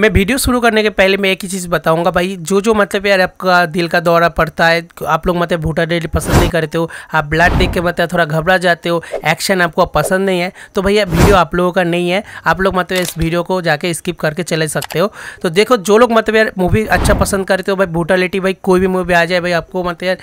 मैं वीडियो शुरू करने के पहले मैं एक ही चीज़ बताऊंगा भाई जो जो मतलब यार आपका दिल का दौरा पड़ता है आप लोग मतलब भूटा डेली पसंद नहीं करते हो आप ब्लड देख के मतलब थोड़ा घबरा जाते हो एक्शन आपको पसंद नहीं है तो भैया वीडियो आप लोगों का नहीं है आप लोग मतलब इस वीडियो को जाके स्किप करके चले सकते हो तो देखो जो लोग मतलब यार मूवी अच्छा पसंद करते हो भाई भूटा लेटी भाई कोई भी मूवी आ जाए भाई आपको मतलब यार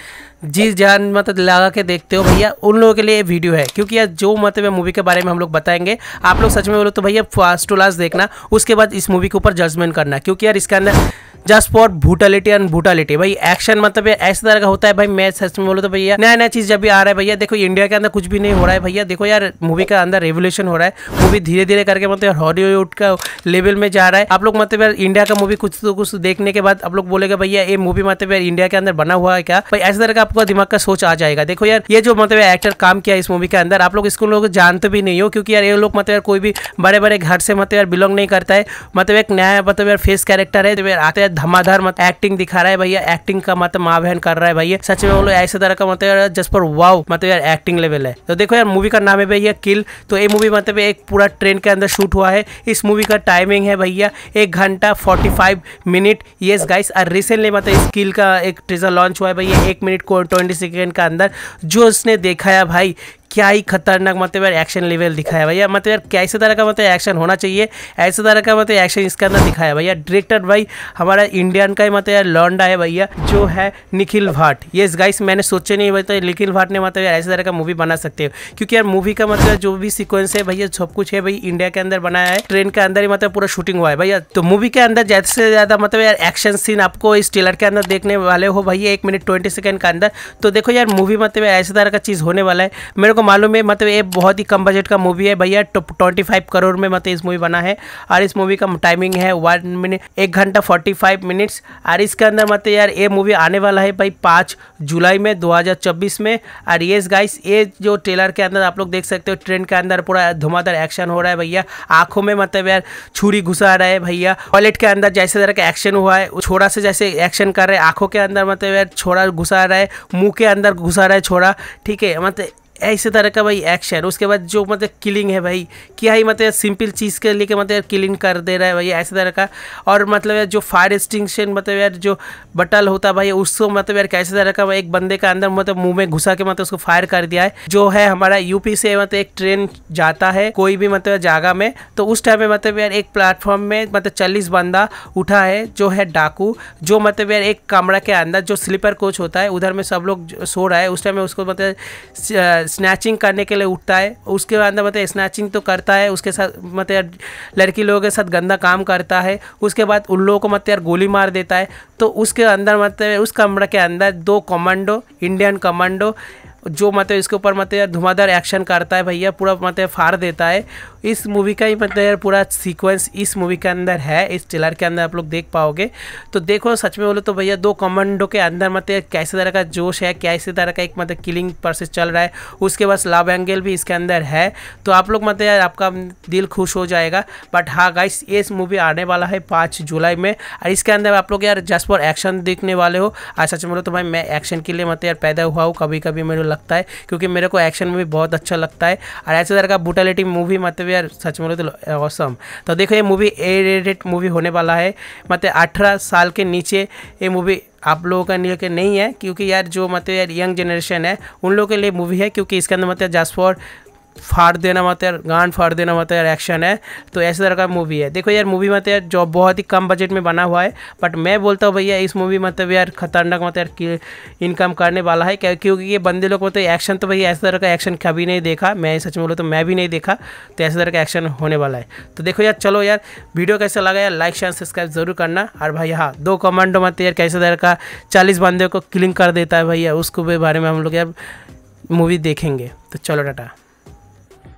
जिस जान मतलब लगा के देखते हो भैया उन लोगों के लिए ये वीडियो है क्योंकि यार जो मतलब मूवी के बारे में हम लोग बताएंगे आप लोग सच में बोलो तो भैया फास्ट टू लास्ट देखना उसके बाद इस मूवी के ऊपर जजमेंट करना क्योंकि यार इसके अंदर just for brutality and brutality भाई एक्शन मतलब ऐसे तरह का होता है भाई मैं सच में बोलूँ तो भैया नया नया चीज़ जब भी आ रहा है भैया देखो इंडिया के अंदर कुछ भी नहीं हो रहा है भैया देखो यार मूवी के अंदर रेवोल्यूशन हो रहा है मूवी धीरे धीरे करके मतलब हॉलीवुड का लेवल में जा रहा है आप लोग मतलब यार इंडिया का मूवी कुछ तो कुछ देखने के बाद आप लोग बोलेगा भैया ये मूवी मतलब यार इंडिया के अंदर बना हुआ है क्या भाई ऐसे तरह का आपका दिमाग का सोच आ जाएगा देखो यार ये जो मतलब एक्टर काम किया इस मूवी के अंदर आप लोग इसको लोग जानते भी नहीं हो क्योंकि यार ये लोग मतलब यार कोई भी बड़े बड़े घर से मतलब यार बिलोंग नहीं करता है मतलब एक नया है मतलब यार फेस कैरेक्टर है तो आते हैं धमाधर मतलब एक्टिंग दिखा रहा है भैया एक्टिंग का मतलब माँ बहन कर रहा है भैया सच में बोलो ऐसे तरह का मतलब यार जस्ट फॉर वाव मतलब यार एक्टिंग लेवल है तो देखो यार मूवी का नाम है भैया किल तो ये मूवी मतलब एक पूरा ट्रेन के अंदर शूट हुआ है इस मूवी का टाइमिंग है भैया एक घंटा फोर्टी फाइव मिनट ये गाइस और रिसेंटली मतलब इस किल का एक ट्रेजर लॉन्च हुआ है भैया एक मिनट ट्वेंटी सेकेंड का अंदर जो उसने देखा है भाई क्या ही खतरनाक मतलब यार एक्शन लेवल दिखाया भैया मतलब यार कैसे तरह का मतलब एक्शन होना चाहिए ऐसे तरह का मतलब एक्शन इसके अंदर दिखाया भैया डायरेक्टर भाई हमारा इंडियन का ही मतलब यार लॉन्डा है भैया जो है निखिल भाट ये गाइस मैंने सोचे नहीं तो निखिल भाट ने मतलब यार ऐसे तरह का मूवी बना सकते हो क्योंकि यार मूवी का मतलब जो भी सिक्वेंस है भैया सब कुछ है भाई इंडिया के अंदर बनाया है ट्रेन के अंदर ही मतलब पूरा शूटिंग हुआ है भैया तो मूवी के अंदर ज्यादा से ज्यादा मतलब यार एक्शन सीन आपको इस ट्रेलर के अंदर देखने वाले हो भैया एक मिनट ट्वेंटी सेकेंड के अंदर तो देखो यार मूवी मतलब ऐसे तरह का चीज़ होने वाला है मेरे को को मालूम है मतलब ये बहुत ही कम बजट का मूवी है भैया ट्वेंटी फाइव करोड़ में मतलब इस मूवी बना है और इस मूवी का टाइमिंग है वन मिनट एक घंटा फोर्टी फाइव मिनट्स और इसके अंदर मतलब यार ये मूवी आने वाला है भाई पाँच जुलाई में दो हज़ार चौबीस में और ये गाइस ये जो ट्रेलर के अंदर आप लोग देख सकते हो ट्रेन के अंदर पूरा धुमाधार एक्शन हो रहा है भैया आंखों में मतलब यार छुरी घुसा रहा है भैया टॉयलेट के अंदर जैसे तरह का एक्शन हुआ है छोड़ा से जैसे एक्शन कर रहे हैं आंखों के अंदर मतलब यार छोड़ा घुसा रहा है मुंह के अंदर घुसा रहा है छोड़ा ठीक है मतलब ऐसे तरह का भाई एक्शन उसके बाद जो मतलब किलिंग है भाई क्या ही मतलब सिंपल चीज़ के लेके मतलब यार किलिंग कर दे रहा है भाई ऐसे तरह का और मतलब यार जो फायर एक्सटिंगशन मतलब यार जो बटल होता भाई उसको मतलब यार कैसे तरह का भाई एक बंदे का अंदर मतलब मुंह में घुसा के मतलब उसको फायर कर दिया है जो है हमारा यूपी से मतलब एक ट्रेन जाता है कोई भी मतलब जागा में तो उस टाइम में मतलब यार एक प्लेटफॉर्म में मतलब चालीस बंदा उठा है जो है डाकू जो मतलब यार एक कमरा के अंदर जो स्लीपर कोच होता है उधर में सब लोग सो रहा है उस टाइम में उसको मतलब स्नैचिंग करने के लिए उठता है उसके बाद मतलब स्नैचिंग तो करता है उसके साथ मतलब लड़की लोगों के साथ गंदा काम करता है उसके बाद उन लोगों को मतलब यार गोली मार देता है तो उसके अंदर मतलब उस कमरे के अंदर दो कमांडो इंडियन कमांडो जो मतलब इसके ऊपर मतलब यार धुआंधार एक्शन करता है भैया पूरा मतलब फाड़ देता है इस मूवी का ही मतलब यार पूरा सीक्वेंस इस मूवी के अंदर है इस ट्रेलर के अंदर आप लोग देख पाओगे तो देखो सच में बोलो तो भैया दो कमांडो के अंदर मतलब कैसे तरह का जोश है कैसे तरह का एक मतलब किलिंग प्रोसेस चल रहा है उसके बाद लव एंगल भी इसके अंदर है तो आप लोग मतलब यार आपका दिल खुश हो जाएगा बट हाँ गाइस ये मूवी आने वाला है पाँच जुलाई में और इसके अंदर आप लोग यार जस्ट फॉर एक्शन देखने वाले हो आज सच में बोलो तो भाई मैं एक्शन के लिए मतलब यार पैदा हुआ हूँ कभी कभी मेरे लगता है क्योंकि मेरे को एक्शन मूवी बहुत अच्छा लगता है और ऐसे तरह का बुटालिटी मूवी मतलब यार सच में तो ऑसम तो देखो ये मूवी ए रेटेड मूवी होने वाला है मतलब अठारह साल के नीचे ये मूवी आप लोगों का लिए नहीं है क्योंकि यार जो मतलब यार यंग जनरेशन है उन लोगों के लिए मूवी है क्योंकि इसके अंदर मतलब जासफोर फाड़ देना मत यार गान फाड़ देना मत यार एक्शन है तो ऐसे तरह का मूवी है देखो यार मूवी मतलब यार जो बहुत ही कम बजट में बना हुआ है बट मैं बोलता हूँ भैया इस मूवी मतलब यार खतरनाक मतलब यार इनकम करने वाला है क्या क्योंकि ये बंदे लोग मतलब एक्शन तो भैया ऐसे तरह का एक्शन कभी नहीं देखा मैं सच में बोलूँ तो मैं भी नहीं देखा तो ऐसे तरह का एक्शन होने वाला है तो देखो यार चलो यार वीडियो कैसा लगा यार लाइक शेयर सब्सक्राइब जरूर करना और भाई हाँ दो कमांडो मत यार कैसे तरह का चालीस बंदे को क्लिंग कर देता है भैया उसको भी बारे में हम लोग यार मूवी देखेंगे तो चलो डाटा